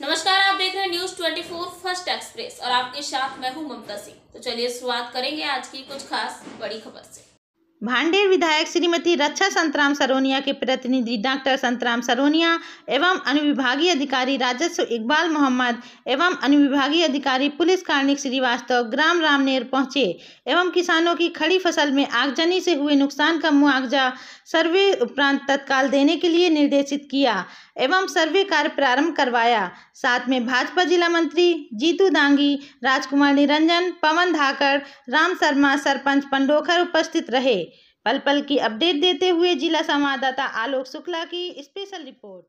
नमस्कार आप देख रहे हैं न्यूज 24 फर्स्ट एक्सप्रेस और आपके साथ मैं हूं ममता सिंह तो चलिए शुरुआत करेंगे आज की कुछ खास बड़ी खबर से भांडेर विधायक श्रीमती रक्षा संतराम सरोनिया के प्रतिनिधि डॉक्टर संतराम सरोनिया एवं अनुविभागीय अधिकारी राजस्व इकबाल मोहम्मद एवं अनुविभागीय अधिकारी पुलिस कार्णिक श्रीवास्तव ग्राम रामनेर पहुंचे एवं किसानों की खड़ी फसल में आगजनी से हुए नुकसान का मुआवजा सर्वे उपरांत तत्काल देने के लिए निर्देशित किया एवं सर्वे कार्य प्रारंभ करवाया साथ में भाजपा जिला मंत्री जीतू दांगी राजकुमार निरंजन पवन धाकर राम शर्मा सरपंच पंडोखर उपस्थित रहे पल पल की अपडेट देते हुए जिला संवाददाता आलोक शुक्ला की स्पेशल रिपोर्ट